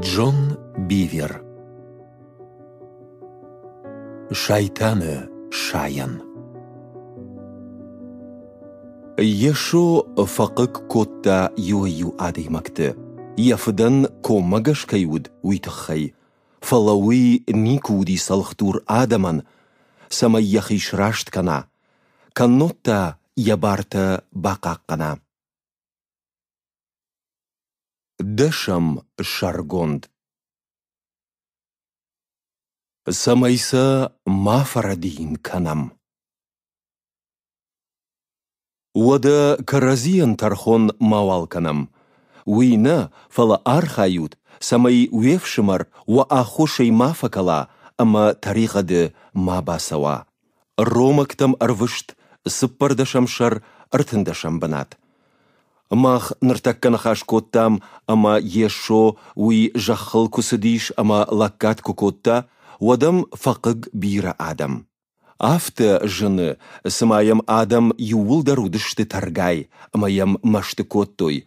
Джон Бивер Шайтаны шаян. Ешо фақық котта юю адеймакты, Яфыдан комагаш кайуд уйтыққай. Фалауи никуди салхтур адаман. Сама яхиш рашт кана. Каннотта ябарта бақақ қана. Дэшам Шаргонд. самайса мафарадин канам уада каразиян тархон мавал канам уина фала архают самай уевшимар ва ахушей мафакала ама тарихады мабасава ромактам арвышт шар, ыртындашам бынат Мах қаш көттам, ама ешо уй жахыл кусыдиш, ама лаккат кукотта, уадам фақыг бира адам. Афты жыны, сымайым адам юул дарудышты таргай, ем машты коттой.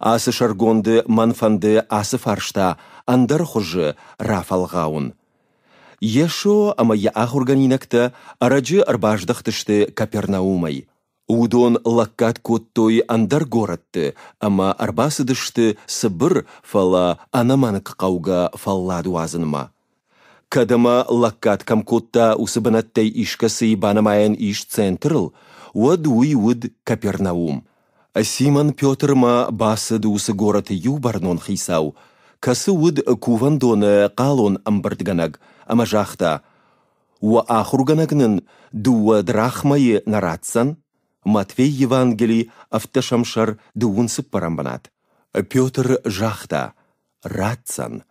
Асы шаргонды, манфанды, асы фаршта, андар хожы рафалғауын. Ешо ама я ахурганинакта, арачы арбаждақтышты капернаумай. Удон лаккат той андар городты ама арбасыдышты сыбыр фала анаманық қауға фалладу азынма. Кадама лаккат камкотта усыбанаттай ишкасы банамаян иш центрл, уад уй уд Капернаум. Симон Петрма басы усы город юбарнон хисау. Касы уд кувандоны қалон амбырдганаг, ама жақта. Уа ахурганагнын дуа драхмайы наратсан, матвей евангелий автошамшар дуунсып парамбанат петр жахта рацан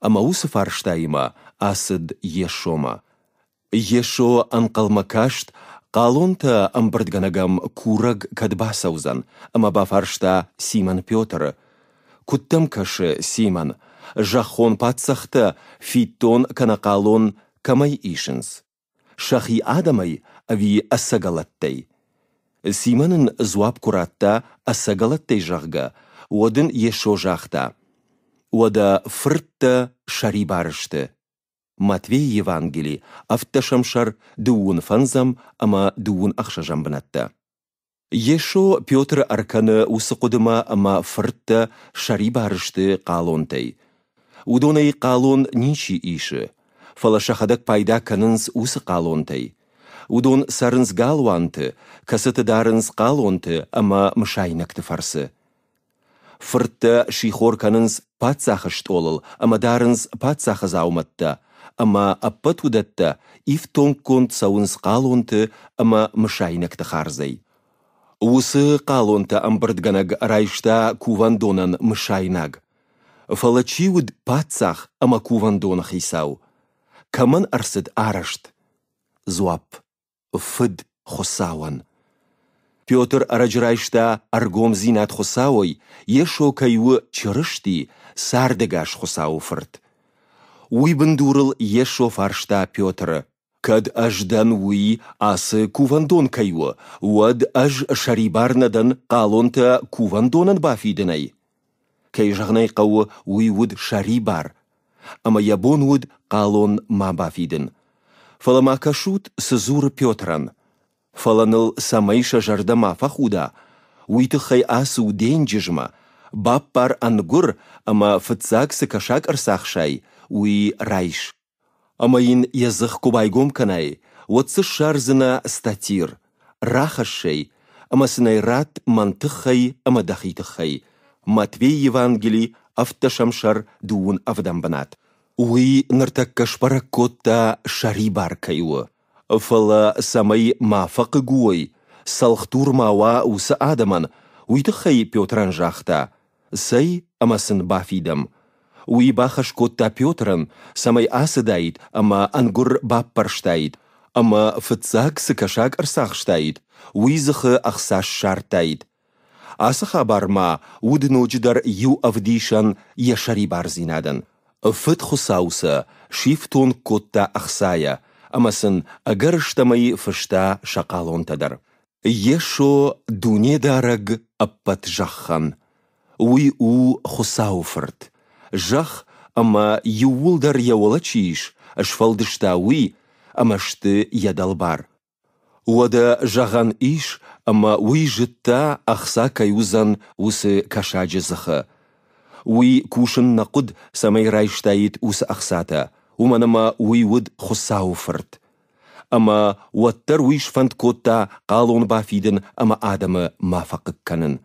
амаусов фарштайма, асыд ешома ешо анқалмакашт қалонта амбырдганагам кураг кадбасаузан ба фаршта симон петр кашы симон жахон патсахта фиттон канақалон камай ишинс шахи адамай ави ассагалаттай симанын зуап куратта асагалаттай жағғы одын ешо жақта ода фыртта шари барышты матвей афтта шамшар, дуун фанзам ама дуун ақша жамбынатты ешо петр арканы усы құдыма ама фыртта шари барышты қалонтай удонай қалон ниші іші? фалашахадак пайда канынс усы қалонтай удон сарынс галуанты, касыты дарынс қалонты, ама мышайнакты фарсы. Фыртты шихорканынс патсахышт олыл, ама дарынс патсахыз ауматта, ама аппы иф ив тонкконт сауынс қалонты, ама мышайнакты харзай. Усы қалонты амбырдганаг райшта кувандонан мышайнаг. Фалачиуд патсах, ама кувандонах исау. Каман арсыд арашт. Зуап фыд хосаван. Пётр араҷраишда аргомзӣ над хосавой ешо кайвы чырышти сардегаш фырт. Уй бындурыл ешо фаршта Пётр кад аждан уи асы кувандон кайуы, уад аж шарибарнадан қалонта кувандонан бафидынай. Кай жағнай қауы уй уд шарибар, ама ябон уд қалон ма бафидын. Фалама кашут сызур Петран. Фаланыл самайша жардама фахуда. Уйтыхай асу денджижма. Баппар ангур, ама фыцак кашак арсахшай. Уи райш. Ама ин язых кубайгом канай. Отсы шарзына статир. сынай Амасынайрат мантыхай дахитыхай. Матвей Евангелий автошамшар дуун авдамбанат уи нартаккашпара котта шари баркайуы. Фала самай мафақы гуой, салқтур мауа усы адаман, уйты хай Петран жақта. Сай амасын бафидам. Уи бахаш котта Петран, самай асыдайд, ама ангур баппарштайд. Ама фыцак сыкашак ырсақштайд. Уи зықы ақсаш шартайд. Асы хабарма, уды ночидар ю авдишан яшари барзинадын. Фыт хусауса шифтон кодта ақсая, амасын агар штамайы фышта шақал онтадыр. Ешо дуне дараг аппат жақхан. Уй у хусауфырт. Жах ама юулдар яуала чиш, ашфалдышта уй, амашты ядал бар. Уада жаған иш, ама уи жытта ақса каюзан усы кашаджы уи кушын нақуд самай райштаид ус ахсата, уманыма уи уд хуссауфырт. Ама уаттар уиш фанд котта қалуын бафидын ама адамы мафақыққанын.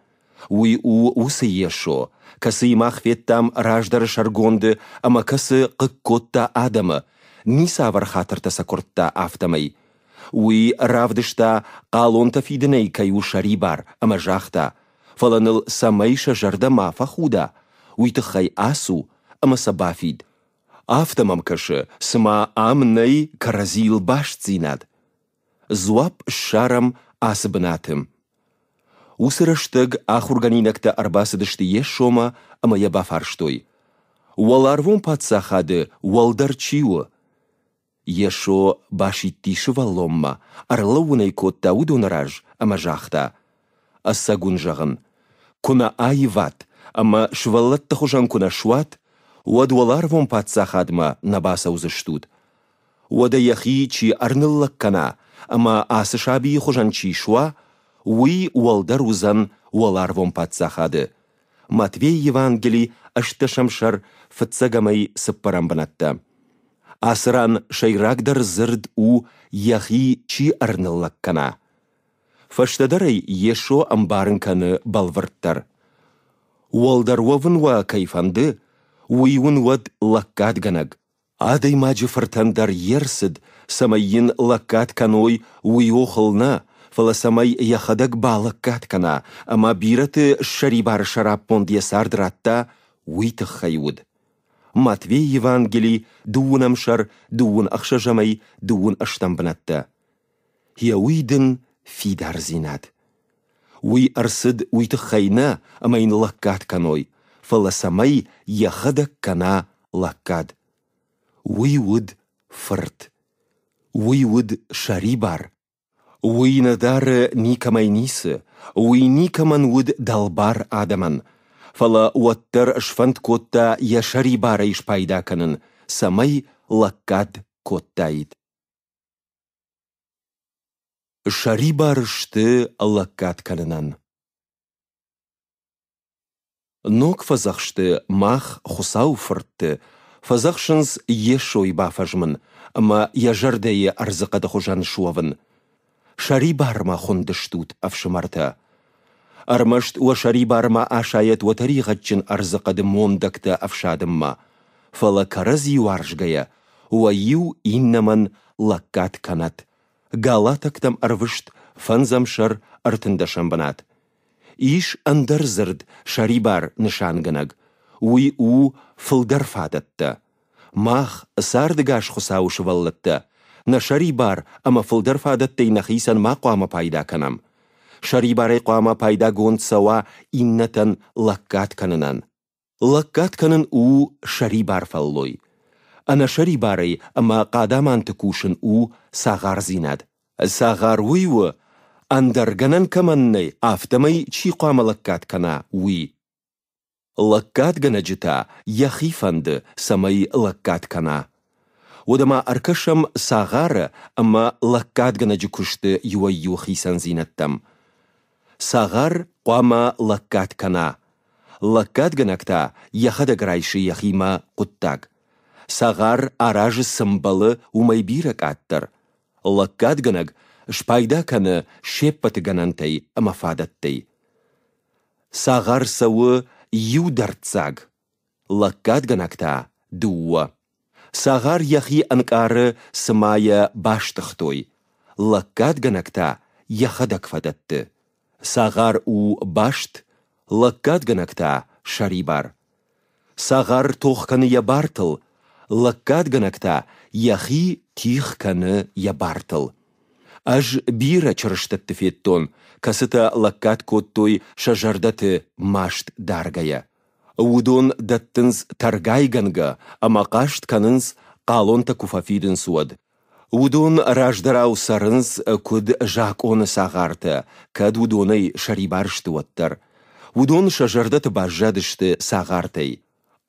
Уи у усы ешо, касы махветтам раждары шаргонды, ама кәсі қық котта адамы, Ни вар хатыртаса афтамай. автамай. Уи равдышта қалонта фидынай каю шари бар, ама жақта. Фаланыл самайша жарда мафа худа уйтыққай асу ама сабафид. Афтамам сыма амнай каразил баш цинад. Зуап шарам асыбынатым. Усырыштыг ахурганинакта арбасыдышты еш шома ымыя бафарштой. Уаларвум патсахады уалдар чиуы. Ешо башиттиші валломма, арлы унай котта удонараж, ама жақта. Ассагун жағын. Куна айват, ама шваллатта хужанкуна шват, вад валарвом патса хадма набаса узыштуд. Вада яхи чи арныллаккана, ама асы шаби хужанчи шва, уи уалдар узан валарвом патса хады. Матвей Евангелий ашта шамшар сыппарам банатта. Асыран шайрагдар зырд у яхи чи арныллаккана. Фаштадарай ешо амбарынканы балвырттар уолдарвовын ва кайфанды уйуын уад лаккат ганаг. Адай маджи фартандар ерсід, самайын лаккат каной уйохылна, фаласамай яхадак балаккат кана, ама бираты шарибар шарап понде сардратта уйтық хайуд. Матвей Евангелий дуын амшар, дуын ақша жамай, дуын аштамбынатты. Яуидын фидар зинат уй арсыд уйтыққайна амайын лаккат каной, фаласамай яхада кана лаккад. Уи уд фырт. Уи уд шари бар. Уи надары никамайнисы, уи никаман уд далбар адаман. Фала уаттар шфант котта яшари бара иш пайдаканын, самай лаккад коттаид. Шари барышты лакат калынан. Нок фазақшты мах хусау фыртты. Фазахшынс ешой бафажмын. АМА яжардайы арзықады хожан шуавын. Шари барма хундыштут афшымарта. Армашт уа шари барма ашаят уа тарихатчын арзықады афшадым ма. Фала караз юаржгая. Уа ю иннаман лаккат канат галатактам арвышт фанзамшар артындашамбанат. Иш андарзырд шарибар нышанганаг. Уй у фадатты. Мах сардыгаш хусаушы валлатты. На шарибар ама фылдарфадатты ма куама пайда канам. Шарибарай қуама пайда сауа иннатан Лаккат Лаккатканын у шарибар фаллой. ئەنەشەری بارەی ئەمە قادامان تکوشن و ساغار زیناد ساغار وی و ئەندەرگەنەن کەمەنەی ئافتەمەی چی قامەڵکات کەنا وی لەکات گەنەجتا یەخی فەند سەمەی لەکات کەنا وەدەما ئەرکەشەم ساغارە ئەمە لەکات گەنەجی کوشتە یوە یوخی سەنزینەتتەم ساغار قوامە لەکات کەنا لەکات گەنەکتا یەخە دەگرایشی یەخیمە قوتتاک сағар аражы сымбалы умайбира каттыр. гынаг шпайда каны шеппаты ганантай амафадаттай. Сағар сауы юдарцаг. Лаккадганагта дуа. Сағар яхи анкары сымая баштықтой. яхадак фадатты. Сағар у башт, лаккадганагта шарибар. Сағар тоққаны ябартыл, лаккат гынакта яхи тих каны ябартыл. Аж бира чырыштытты феттон, касыта лаккат коттой шажардаты машт даргая. Удон даттынс таргайганга, қашт канынс қалонта куфафидын суад. Удон раждарау сарынс куд жақ оны сағарты, кәд удоны шарибаршты оттыр. Удон шажардаты бажадышты сағартай.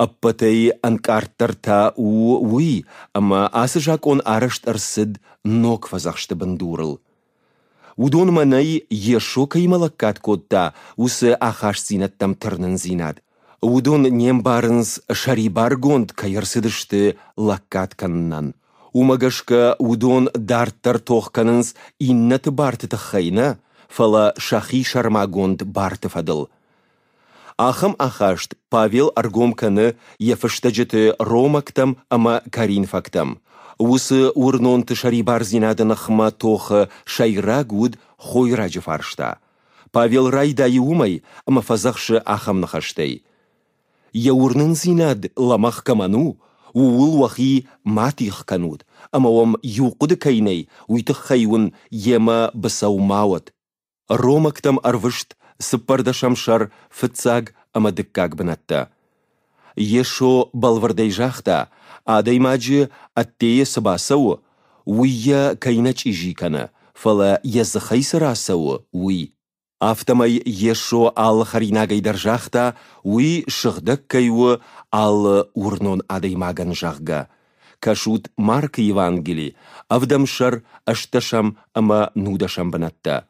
Аппатай анкарттар та у уи, ама асы жакон арыштар сыд нок вазақшты бындурыл. Удон манай ешо каймалаккат кодта, усы ахаш зинаттам тырнын зинат. Удон нем барынс шарибар гонд кайырсыдышты лаккат каннан. Умагашка удон дарттар тохканынс иннаты барты тахайна, фала шахи шарма гонд барты фадыл. Ахам ахашт, Павел аргомканы ефішті жіті Ромактам ама Каринфактам. Усы урнон тышари барзинадын хма тоқы шайра гуд хойра жыфаршта. Павел райда умай, ама фазахшы нахаштай. Я Яурнын зинад ламах каману, уул вахи матих кануд, ама ом юқуды кайнай, уйтық хайуын ема басаумауат. Ромактам арвышт сыппарда шамшар фыцаг амадыккак бынатты. Ешо балвырдай жақта, адаймаджы аттее сыбасау, уйя кайнач ижиканы, фала языхай сырасау, уй. Автамай ешо ал харинагайдар жақта, уй шығдық кайуы ал урнон адаймаган жағға. Кашут Марк Евангелі, авдамшар ашташам ама нудашам бынатты.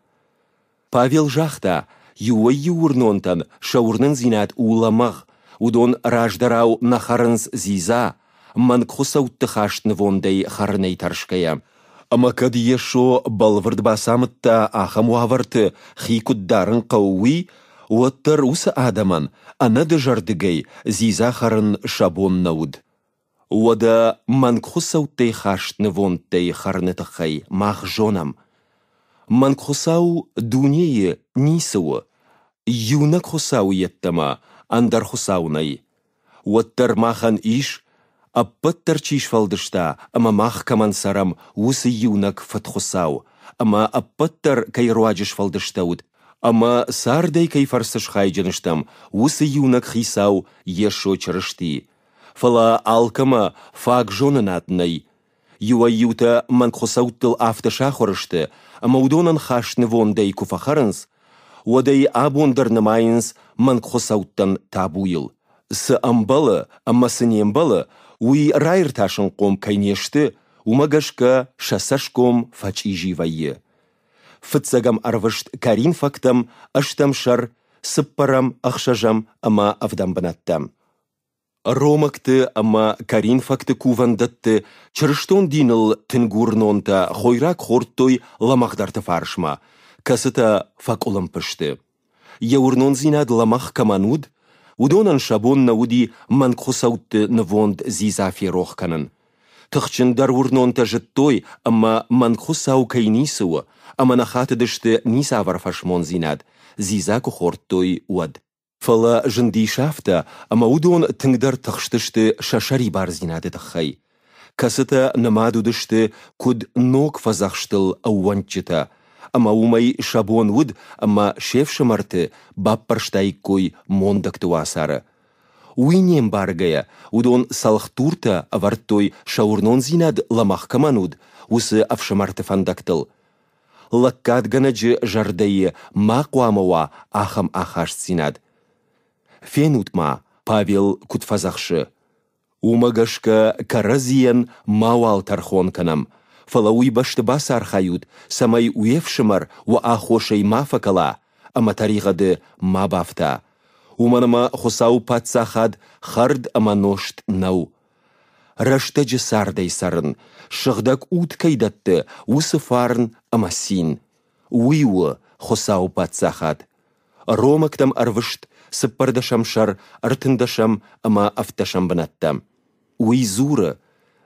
Павел жақта, ювайюрнонтан шаурнын зинат уламах, удон раждарау нахарынс зиза, манкхуса хаштны вондей вондай харней таршкая. Амакад ешо балвырд басамытта ахам уаварты хикуддарын қауи, уаттар усы адаман, анады жардыгай зиза харын шабон науд. Уада манкхуса хаштны хашны харны тахай мах жонам – Манкхусау дунеи нисау, юнак хусау еттама, андар хусаунай. Уаттар махан иш, аппаттар чишвалдышта фалдышта, ама мах камансарам усы юнак фатхусау, ама аппаттар кайруаджиш фалдыштаут, ама сардай кайфарсыш хайджыныштам, усы юнак хисау ешо чырышти. Фала алкама фак жонын атнай. Юа юта манкхусауттыл автыша хорышты, маўдонан хашны вондай куфахарынс, уадай абондар намайынс ман табуил. Сы амбалы, аммасын ембалы, уй райр ташын ком кайнешті, умагашка шасашком ком фачижи вайы. Фыцагам арвышт карин фактам, аштам шар, сыппарам, ахшажам, ама авдам ромакты ама факты кувандатты чырыштон диныл тынгурнонта хойрак хортой ламахдарты фаршма касыта факолам пышты яурнон зинад ламах камануд удонан шабон науди манкхосаутты нвонд зизафи рохканын дар урнонта жыттой ама манкхосау кайнисуа ама дышты нисавар фашмон зинад зизаку хортой уад фала жынди шафта амаудон тыңдар тахштышты шашари барзинады таххай. Касыта намаду дышты куд ног фазахштыл ауанчыта. Ама умай шабон уд, ама шеф шымарты баппарштай кой мондак туасары. Уйнем баргая, удон салхтурта авартой шаурнон зинад ламах камануд, усы авшамарты фандактыл. Лаккат ганаджы жардайы мақуамауа ахам ахаш зинад фен утма павел кутфазахшы. Умагашка каразиен мауал канам Фалауи бас сархают, самай уевшымар уа ахошей мафакала, ама таригады мабафта. Уманама хусау патсахад хард аманошт нау. жы сардай сарын, шығдак кейдатты усы фарын амасин. Уиуы хусау патсахад. Ромактам арвышт шар, ыртындышам ыма афташам бынатта. Уй зуры,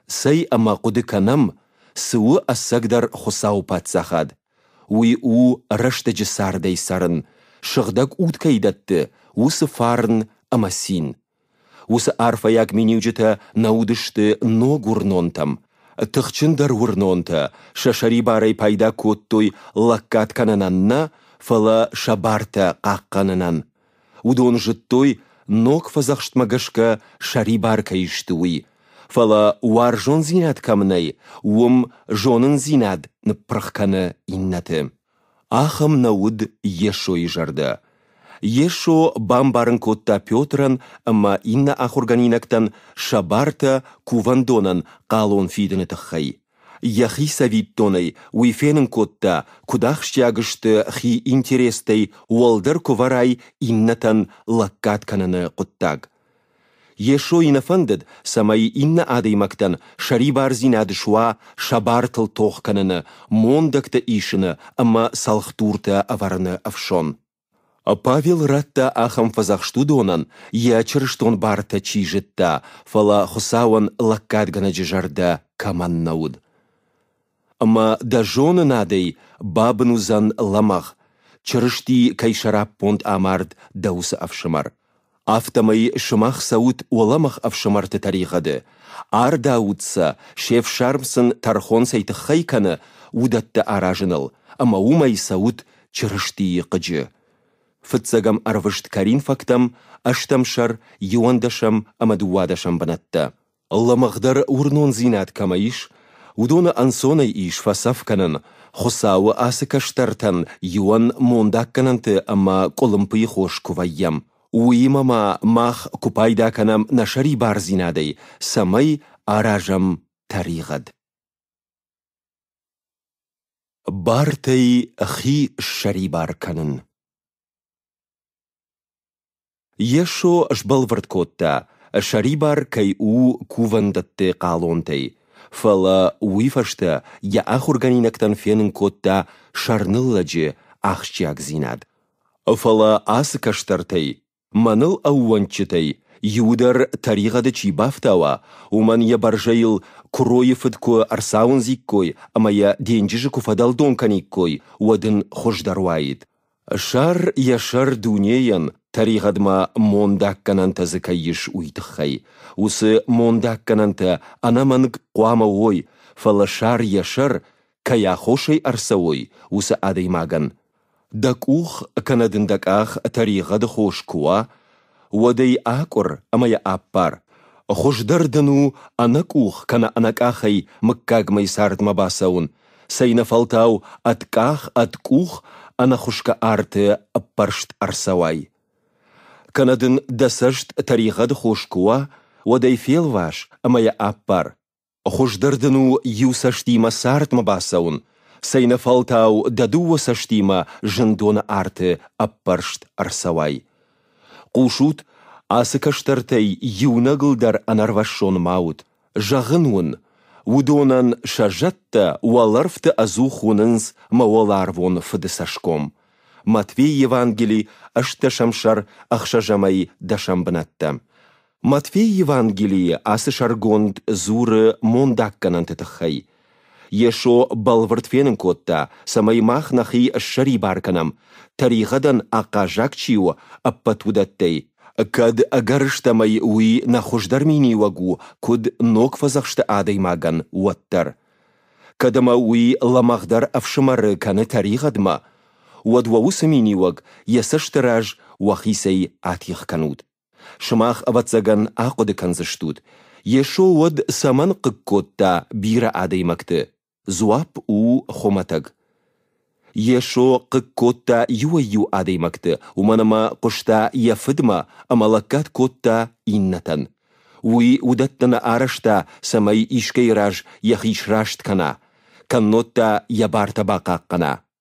сый ыма куды канам, сыуы ассагдар хусау патсахад. Уй у рышты жысардай сарын, шығдак утка идатты, усы фарын амасин. Усы арфаяк менеужіті наудышты но гурнонтам. Тықчындар урнонта, шашари барай пайда коттой лаккат канананна, фала шабарта қаққанынан удон жыттой ног фазахштмагашка шари барка иштуи. Фала уар жон зинат камнай, уом жонын зинат нпрахканы иннаты. Ахам науд ешо и Ешо бамбарын котта Петран, ама инна ахурганинактан шабарта кувандонан қалон фидіні тұққай яхи тонай уйфенің котта, кудах щагышты хи интерестай уолдыр куварай иннатан кананы құттаг. Ешо инафандыд самай инна адаймактан шари барзин адышуа шабартыл тоққананы, мондакта ишыны ама салхтурта аварыны афшон. Павел ратта ахам фазахшту донан, я барта чижытта, фала хусауан лаккадгана жижарда каманнауд ама надей бабынузан ламах, чырышти кайшарап понт амард даусы афшымар. Афтамай шымах саут оламах авшымарты тарихады. Ар даудса, шеф шармсын тархон сайты хайканы удатты аражыныл, ама умай сауд чырышти кыжы Фытсагам арвышт карин фактам, аштамшар, юандашам, амадуадашам банатта. Ламахдар урнон зинат камаиш, Удона ансона иш фасавканын, хусавы асы каштартан, юан мондаккананты ама колымпы хош кувайям. Уимама мах купайдаканам нашари барзинадай, самай аражам таригад. Бартай хи шари барканын. Ешо жбалвырткотта, шарибар кай у кувандатты қалонтай фала уифашта я ахурганинактан фенын котта шарныллачы ахчак зинад. Фала асы каштартай, маныл ауанчытай, юдар таригады чибафтава, уман я баржаил кроефыдко арсаун зиккой, амая куфадал донканиккой, уадын хождаруайд. Шар шар дунеян, тарихадма мондаккананта зыкайыш уйтықхай. Усы мондаккананта анаманык қуама ой, фалашар яшар, каяхошай арсауой, усы адаймаган. Дакух канадындаках тарихад хош куа, уадай акур амая аппар. Хождардану анакух кана анакахай мыккагмай сардма басаун. Сайна фалтау атках аткух анахушка арты аппаршт арсавай. Канадын дасашт тарихад хошкуа, вадай фел ваш, амая аппар. Хошдардыну ю саштима сартма басаун, сайна фалтау дадуа саштима жындона арты аппаршт арсавай. Кушут, асы каштартай юнагылдар анарвашон маут, жағынуын, удонан шажатта уаларфты азу хунынс фыды фыдысашком. Матвей Евангелий ашта шамшар ақша жамай дашамбынатты. Матфей Евангелие асы шаргонд зуры мондакканан тытықхай. Ешо балвыртфенін котта самаймах нахи шари барканам. Тарихадан ақа жакчиу аппатудаттай. Кад агарыштамай уи нахуждармини вагу, куд нок фазақшты адаймаган уаттар. Кадама уи ламағдар афшымары каны тарихадма – وەدوەوسمی نیوەک یەسەر شتەراژ وەخیسەی ئاتیخکەنوت. شماخ ئەبەت زەگەن ئاقۆ دەکەنزشتوت، یەشۆ وەد سەمەن قک کۆتتا بیرە ئادەی مەکتە، زواب و خۆمەتەگ. یەشۆ قک کۆتتا یوە یو ئادەی مەکتە ومەنەمە قشتا یەفدمە ئەمەڵەکات کۆتتا ئینەتەن. وی ودەتەنە ئارەشتا سەمەی ئیشکەی راشت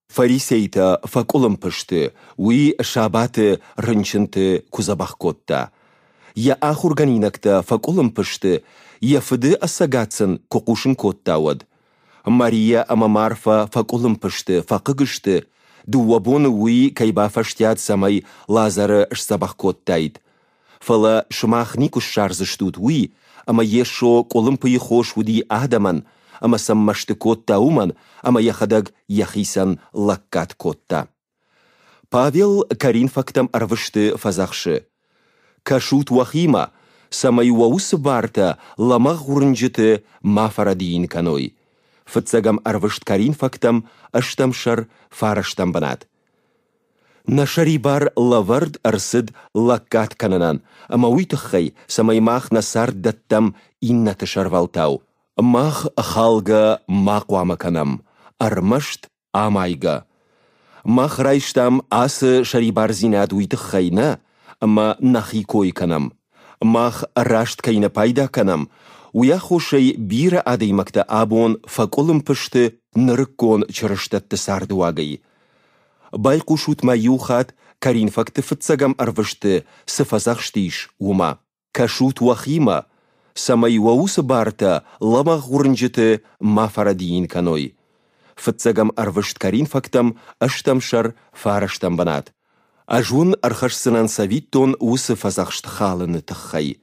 фарисейта факулым пышты, уи шабаты рынчынты кузабах котта. Я ахурганинакта факулым пышты, я фыды ассагацын кокушын коттауад. Мария амамарфа факулым пышты, факыгышты, дуабон уи кайба фаштят самай лазары шсабақ коттайд. Фала шумах никуш шарзыштуд уи, ама ешо колым пыйхош уди адаман – ама саммашты котта уман, ама яхадаг яхисан лаккат котта. Павел Каринфактам арвышты фазахшы. Кашут вахима, самаюваус варта, ламақ ғурынжыты мафара дейін каной. Фыцагам арвышт Каринфактам аштамшар фараштам банат. Нашарибар лавард арсыд лаккат кананан, ама уйтықхай самаймақ насар даттам иннаты шарвалтау мах халга мақуамаканам, Армашт амайга. Мах райштам асы шарибарзина дуйтық хайна, ма нахи кой канам. Мах рашт кайна пайда канам. Уя хошай бира адаймакта абон факолым пышты ныркон чырыштатты сардуагай. Байқуш шут хат карин факты фытсагам арвышты сыфазақ ума. Кашут уахима – самайуаусы барта ламақ жіті мафара дейін каной. Фыццагам арвышт карин фактам шар фараштам банат. Ажун архашсынан тон усы фазақшты халыны тұққай.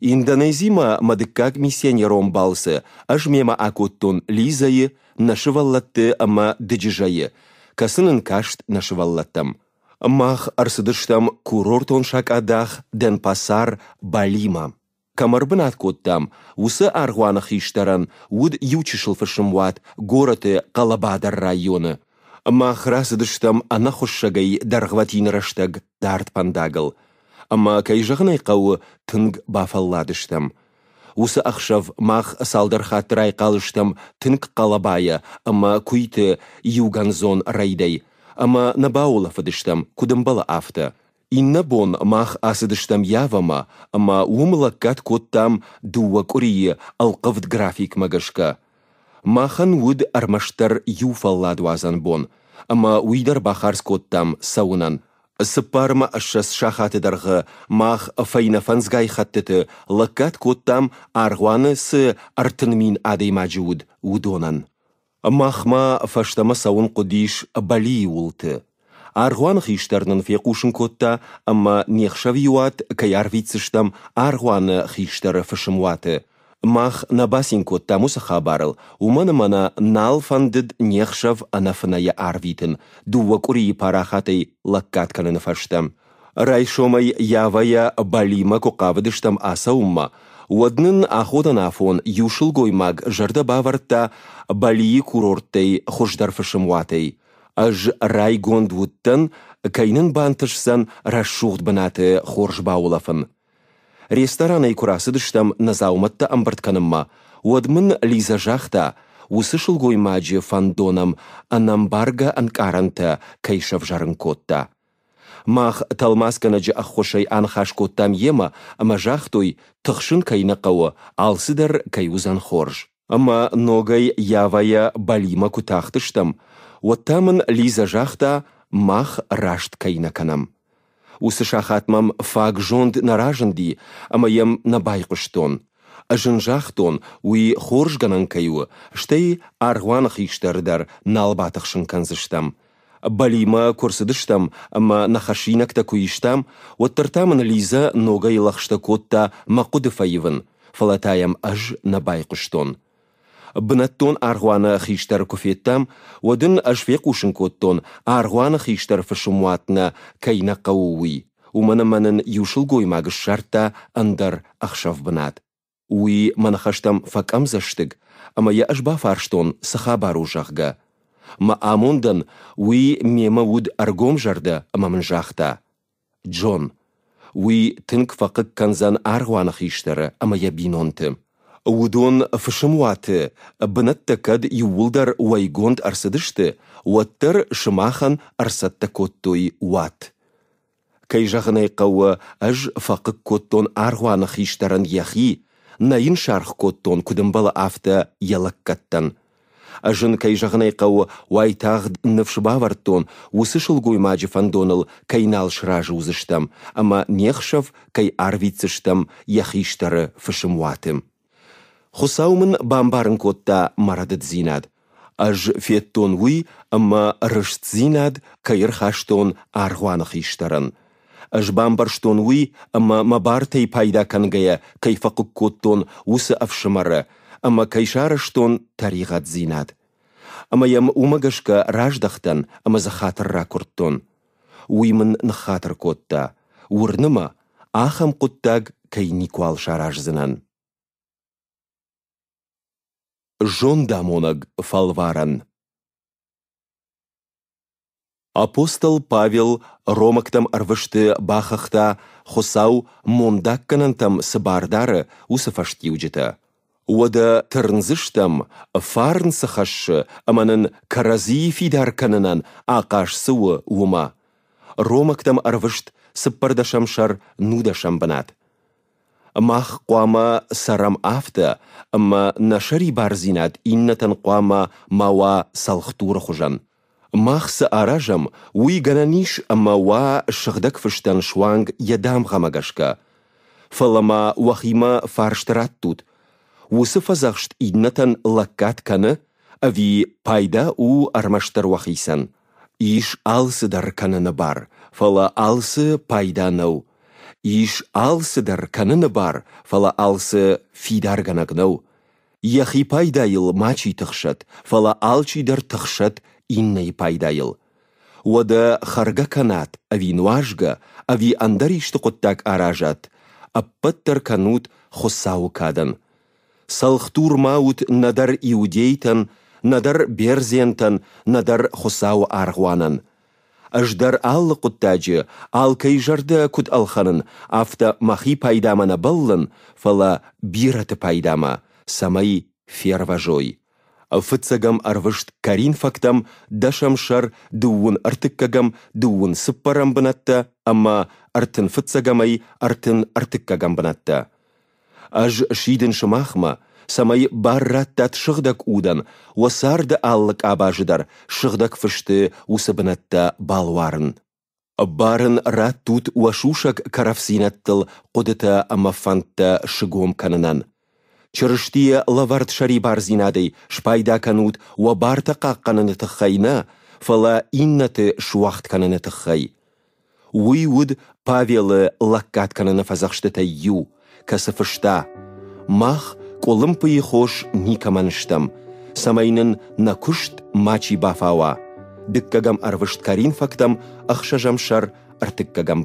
Индонезима мадыккак миссионером балсы, мема акуттон лизайы, нашываллатты ама дыджижайы. Касынын кашт нашываллаттам. Мах арсыдыштам курортон шак адах ден пасар балима бінат көттім, усы арғуаны хиштаран уд ючишыл фышымуат қалабадар районы. Ма храсыдыштам ана хушшагай дарғватин раштаг дарт пандагыл. Ма кайжағын айқауы бафалла бафалладыштам. Усы ақшав мах салдархат райқалыштам тынг қалабайы ма күйті юганзон райдай. Ама набаулафыдыштам афты. Инна бон мах асыдыштам явама, ма умлаккат коттам дуа курии алқывд график магашка. Махан уд армаштар юфалладу бон, ма уйдар бахарс коттам саунан. Сыппарма ашшас шахатыдарғы мах файнафанзгай хаттыты лаккат коттам арғуаны сы артынмин уд, удонан. Махма фаштама саун кудиш бали улты. Арғуан хиштарнын фекушын көтті, амма нехшав юат кай вицыштам аргуан хиштар уаты. Мах набасин көтті мусаха барыл, уманы мана налфандыд нехшав анафыная арвитын, дуа күрі парахатай лаккатканын фаштам. Райшомай явая балима көқавыдыштам аса умма, Уаднын аходан афон юшыл гоймаг жарда баварта балии курорттай хождарфышым уатай аж райгонд вуттан кайнын бантышсан рашуғд бінаты хорж баулафын. Ресторан курасы дыштам назауматта амбыртканымма, уадмын лиза жахта, усы шылгой маджи фандонам анамбарга анкаранта кайшав жарын котта. Мах талмасканы талмасканажы аххошай анхаш коттам ема, ама жақтой тықшын кайна қауы, алсыдар кайузан хорж. Ама ногай явая балима кутақтыштам, Оттамын Лиза жақта мах рашт кайнаканам. Усы шахатмам фак жонд наражынди, амаем набайқыш тон. Жын жақ тон, уи хорж ганан кайу, штей арғуан хиштардар налбатықшын канзыштам. Балима көрсідіштам, ама нахашинакта куиштам, оттыртамын Лиза ногай лақшта котта мақудыфаевын, фалатаям аж набай тон бнаттон арғуаны хиштар куфеттам одын ашфек кушын коттон арғуаны хиштар фышымуатны кайна қаууи. манын юшыл гоймагыш шартта андар ахшав бнат Уи манахаштам факам заштыг, ама я ашба фарштон бару жағга Ма амондан уи мема уд аргом жарды амамын жақта. Джон. Уи тынк фақық канзан арғуаны хиштары, ама я бинонты. Удон فشموات بنت تكد يولدر уайгонд أرسدشت уаттыр шымахан арсатта تكوتوي уат. кай жағынай қауы әж фақы коттон арғуаны хиштарын яхи, найын шарх коттон күдімбалы афта ялаккаттан. Ажын кай жағынай қауы уайтағд нывшыба вартон, усы шылгуй маджи фандоныл кайнал шыражы узыштам, ама нехшав кай арвицыштам яхиштары фышымуатым хусаумын бамбарын котта марады зинад. Аж феттон уй, ама рышт зинад, кайыр хаштон аргуаны хиштарын. Аж бамбар штон уй, ама мабартай пайда кангая, кайфакук коттон усы авшымары, ама кайшары штон таригат зинад. Ама ям умагашка раждахтан, ама захатырра курттон. Уймын нхатыр котта. Урныма, ахам куттаг кайникуал шаражзынан жондамоныг фалваран. Апостол Павел Ромактам арвышты бахахта хосау мондакканантам сыбардары усыфашти уджита. Уада тырнзыштам фарн сахашы аманын карази фидарканынан ақашсыуы ума. Ромактам арвышт сыппардашамшар нудашам банат. محقوام سرم افته اما نشری برزیند اینتن قوام موا سلختور خوژن махсы аражам уи гананиш ама ва шыгдак фыштан шуанг ядам гамагашка. Фалама вахима фарштырат тут. Усы фазахшт иднатан лаккат каны, ави пайда у армаштар вахисан. Иш алсы дар бар, фала алсы пайданау иш алсыдар каныны бар, фала алсы фидар ганагнау. Яхи пайдайыл мачи тыхшат, фала алчидар тыхшат иннай пайдайыл. Уада харга канат, ави нуажга, ави ишты аражат. Аппаттар канут хосау кадан. Салхтур маут надар иудейтан, надар берзентан, надар хосау арғуанын ыждар аллы құттажы, ал кайжарды күт алханын, афта махи пайдамана баллын, фала бираты пайдама, самай ферважой. Фыцагам арвышт карин фактам, дашамшар дуын артыккагам, дуын сыппарам бынатта, амма артын фыцагамай артын артыккагам бынатта. Аж шидін шымахма, самай барратат шығдак удан, осарды аллық абажыдар, шығдак фышты усыбынатта балуарын. Барын рат тут уашушак карафсинаттыл, қодыта амафантта шығом канынан. Чырыштия лаварт шари зинадай, шпайда канут барта қаққаныны тұққайна, фала иннаты шуақт каныны тұққай. уд павелы лаккат каныны фазақшты тайю, касыфышта. Мах қолым пұйы қош ми каманыштым. Самайнын на күшт мачи бафауа. Дүккагам арвышт карин фактам ақша артыккагам